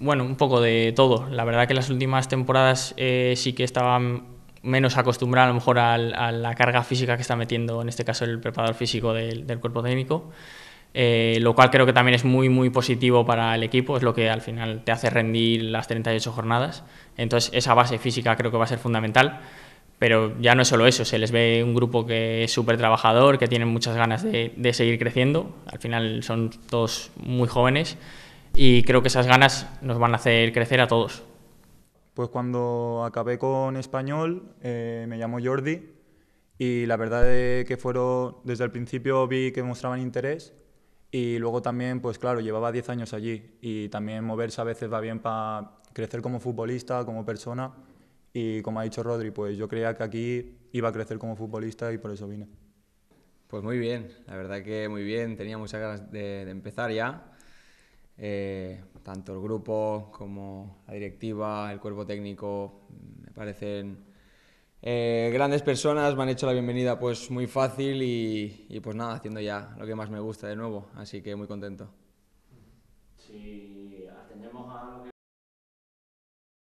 bueno, un poco de todo. La verdad que las últimas temporadas eh, sí que estaban menos acostumbrados... a lo mejor a, la carga física que está metiendo, en este caso, el preparador físico del, cuerpo técnico. Eh, lo cual creo que también es muy muy positivo para el equipo, es lo que al final te hace rendir las 38 jornadas. Entonces esa base física creo que va a ser fundamental, pero ya no es solo eso, se les ve un grupo que es súper trabajador, que tienen muchas ganas de, de seguir creciendo, al final son todos muy jóvenes y creo que esas ganas nos van a hacer crecer a todos. Pues cuando acabé con español eh, me llamo Jordi y la verdad es que fueron, desde el principio vi que mostraban interés y luego también, pues claro, llevaba 10 años allí y también moverse a veces va bien para crecer como futbolista, como persona y como ha dicho Rodri, pues yo creía que aquí iba a crecer como futbolista y por eso vine. Pues muy bien, la verdad que muy bien, tenía muchas ganas de, de empezar ya eh, tanto el grupo como la directiva, el cuerpo técnico, me parecen eh, grandes personas, me han hecho la bienvenida pues muy fácil y, pues nada, haciendo ya lo que más me gusta de nuevo, así que muy contento. Sí